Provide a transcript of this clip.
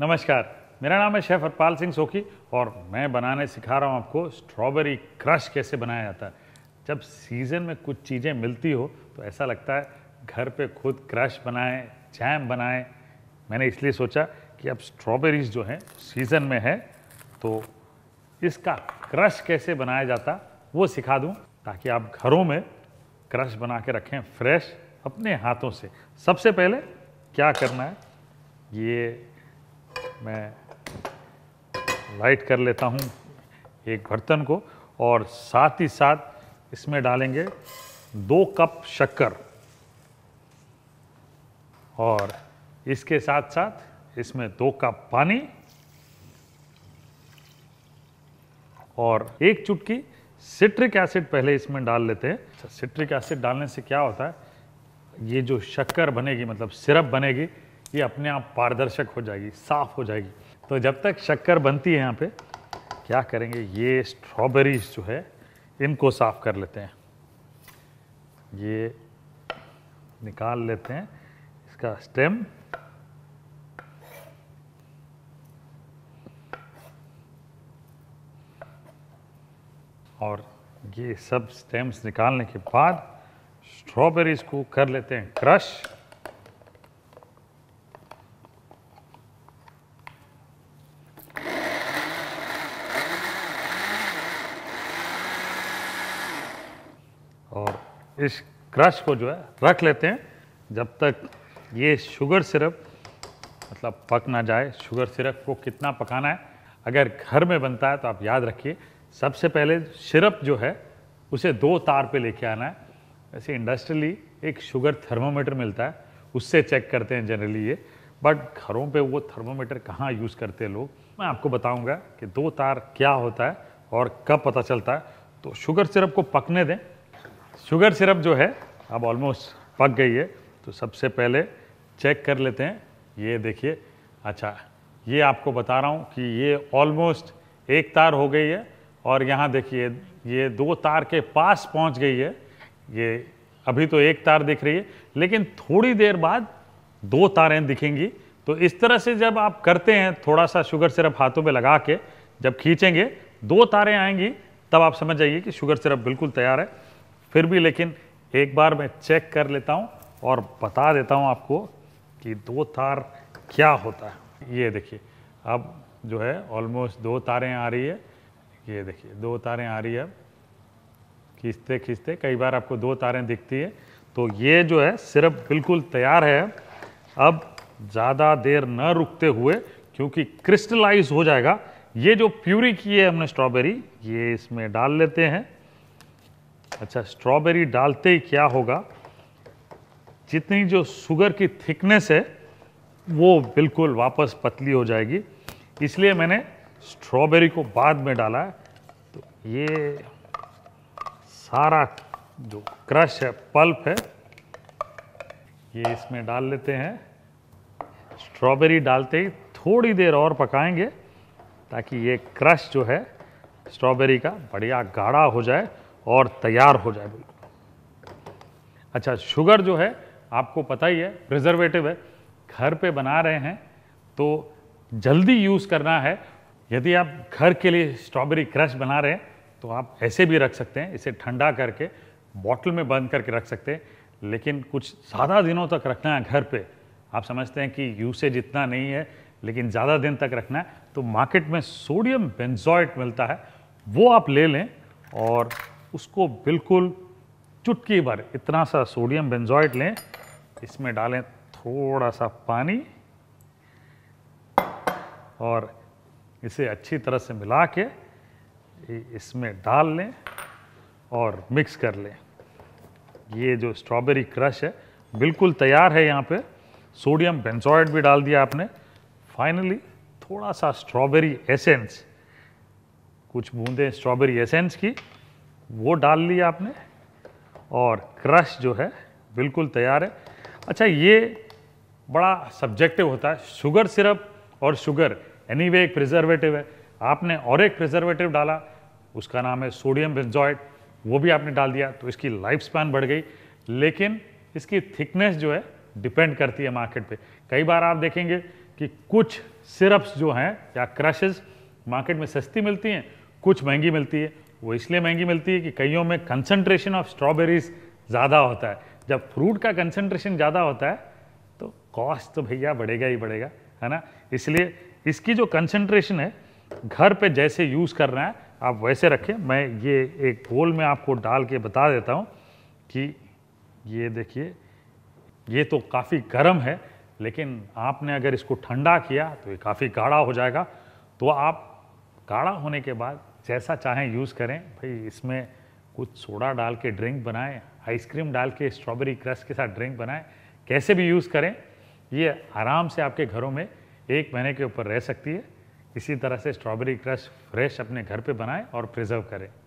नमस्कार मेरा नाम है शेफ हरपाल सिंह सोखी और मैं बनाने सिखा रहा हूँ आपको स्ट्रॉबेरी क्रश कैसे बनाया जाता है जब सीज़न में कुछ चीज़ें मिलती हो तो ऐसा लगता है घर पे खुद क्रश बनाएं जैम बनाएं मैंने इसलिए सोचा कि अब स्ट्रॉबेरीज जो हैं सीज़न में है तो इसका क्रश कैसे बनाया जाता वो सिखा दूँ ताकि आप घरों में क्रश बना के रखें फ्रेश अपने हाथों से सबसे पहले क्या करना है ये मैं लाइट कर लेता हूँ एक बर्तन को और साथ ही साथ इसमें डालेंगे दो कप शक्कर और इसके साथ साथ इसमें दो कप पानी और एक चुटकी सिट्रिक एसिड पहले इसमें डाल लेते हैं अच्छा सिट्रिक एसिड डालने से क्या होता है ये जो शक्कर बनेगी मतलब सिरप बनेगी ये अपने आप पारदर्शक हो जाएगी साफ हो जाएगी तो जब तक शक्कर बनती है यहाँ पे क्या करेंगे ये स्ट्रॉबेरीज जो है इनको साफ कर लेते हैं ये निकाल लेते हैं इसका स्टेम और ये सब स्टेम्स निकालने के बाद स्ट्रॉबेरीज को कर लेते हैं क्रश इस क्रश को जो है रख लेते हैं जब तक ये शुगर सिरप मतलब पक ना जाए शुगर सिरप को कितना पकाना है अगर घर में बनता है तो आप याद रखिए सबसे पहले सिरप जो है उसे दो तार पे लेके आना है वैसे इंडस्ट्रियली एक शुगर थर्मोमीटर मिलता है उससे चेक करते हैं जनरली ये बट घरों पे वो थर्मोमीटर कहाँ यूज़ करते हैं लोग मैं आपको बताऊँगा कि दो तार क्या होता है और कब पता चलता है तो शुगर सिरप को पकने दें शुगर सिरप जो है अब ऑलमोस्ट पक गई है तो सबसे पहले चेक कर लेते हैं ये देखिए अच्छा ये आपको बता रहा हूँ कि ये ऑलमोस्ट एक तार हो गई है और यहाँ देखिए ये दो तार के पास पहुँच गई है ये अभी तो एक तार दिख रही है लेकिन थोड़ी देर बाद दो तारें दिखेंगी तो इस तरह से जब आप करते हैं थोड़ा सा शुगर सिरप हाथों में लगा के जब खींचेंगे दो तारें आएंगी तब आप समझ जाइए कि शुगर सिरप बिल्कुल तैयार है फिर भी लेकिन एक बार मैं चेक कर लेता हूँ और बता देता हूँ आपको कि दो तार क्या होता है ये देखिए अब जो है ऑलमोस्ट दो तारें आ रही है ये देखिए दो तारें आ रही है अब खींचते खींचते कई बार आपको दो तारें दिखती है तो ये जो है सिर्फ बिल्कुल तैयार है अब ज़्यादा देर न रुकते हुए क्योंकि क्रिस्टलाइज हो जाएगा ये जो प्यूरी की है हमने स्ट्रॉबेरी ये इसमें डाल लेते हैं अच्छा स्ट्रॉबेरी डालते ही क्या होगा जितनी जो शुगर की थिकनेस है वो बिल्कुल वापस पतली हो जाएगी इसलिए मैंने स्ट्रॉबेरी को बाद में डाला है तो ये सारा जो क्रश है पल्प है ये इसमें डाल लेते हैं स्ट्रॉबेरी डालते ही थोड़ी देर और पकाएंगे ताकि ये क्रश जो है स्ट्रॉबेरी का बढ़िया गाढ़ा हो जाए और तैयार हो जाए बिल्कुल अच्छा शुगर जो है आपको पता ही है प्रिजर्वेटिव है घर पे बना रहे हैं तो जल्दी यूज़ करना है यदि आप घर के लिए स्ट्रॉबेरी क्रश बना रहे हैं तो आप ऐसे भी रख सकते हैं इसे ठंडा करके बॉटल में बंद करके रख सकते हैं लेकिन कुछ ज़्यादा दिनों तक रखना है घर पे आप समझते हैं कि यूसेज इतना नहीं है लेकिन ज़्यादा दिन तक रखना है तो मार्केट में सोडियम बेंजॉइट मिलता है वो आप ले लें और उसको बिल्कुल चुटकी भर इतना सा सोडियम बेंजॉइड लें इसमें डालें थोड़ा सा पानी और इसे अच्छी तरह से मिला के इसमें डाल लें और मिक्स कर लें ये जो स्ट्रॉबेरी क्रश है बिल्कुल तैयार है यहाँ पे सोडियम बेंजॉइड भी डाल दिया आपने फाइनली थोड़ा सा स्ट्रॉबेरी एसेंस कुछ बूंदें स्ट्रॉबेरी एसेंस की वो डाल लिया आपने और क्रश जो है बिल्कुल तैयार है अच्छा ये बड़ा सब्जेक्टिव होता है शुगर सिरप और शुगर एनी anyway, एक प्रिजर्वेटिव है आपने और एक प्रिजर्वेटिव डाला उसका नाम है सोडियम बेंजॉइड वो भी आपने डाल दिया तो इसकी लाइफ स्पैन बढ़ गई लेकिन इसकी थिकनेस जो है डिपेंड करती है मार्केट पे कई बार आप देखेंगे कि कुछ सिरप्स जो हैं या क्रशेस मार्केट में सस्ती मिलती हैं कुछ महंगी मिलती है वो इसलिए महंगी मिलती है कि कईयों में कंसनट्रेशन ऑफ स्ट्रॉबेरीज ज़्यादा होता है जब फ्रूट का कंसनट्रेशन ज़्यादा होता है तो कॉस्ट तो भैया बढ़ेगा ही बढ़ेगा है ना इसलिए इसकी जो कंसनट्रेशन है घर पे जैसे यूज़ करना है आप वैसे रखें मैं ये एक बोल में आपको डाल के बता देता हूँ कि ये देखिए ये तो काफ़ी गर्म है लेकिन आपने अगर इसको ठंडा किया तो ये काफ़ी गाढ़ा हो जाएगा तो आप गाढ़ा होने के बाद जैसा चाहें यूज़ करें भाई इसमें कुछ सोडा डाल के ड्रिंक बनाएं आइसक्रीम डाल के स्ट्रॉबेरी क्रश के साथ ड्रिंक बनाएं कैसे भी यूज़ करें ये आराम से आपके घरों में एक महीने के ऊपर रह सकती है इसी तरह से स्ट्रॉबेरी क्रश फ्रेश अपने घर पे बनाएं और प्रिजर्व करें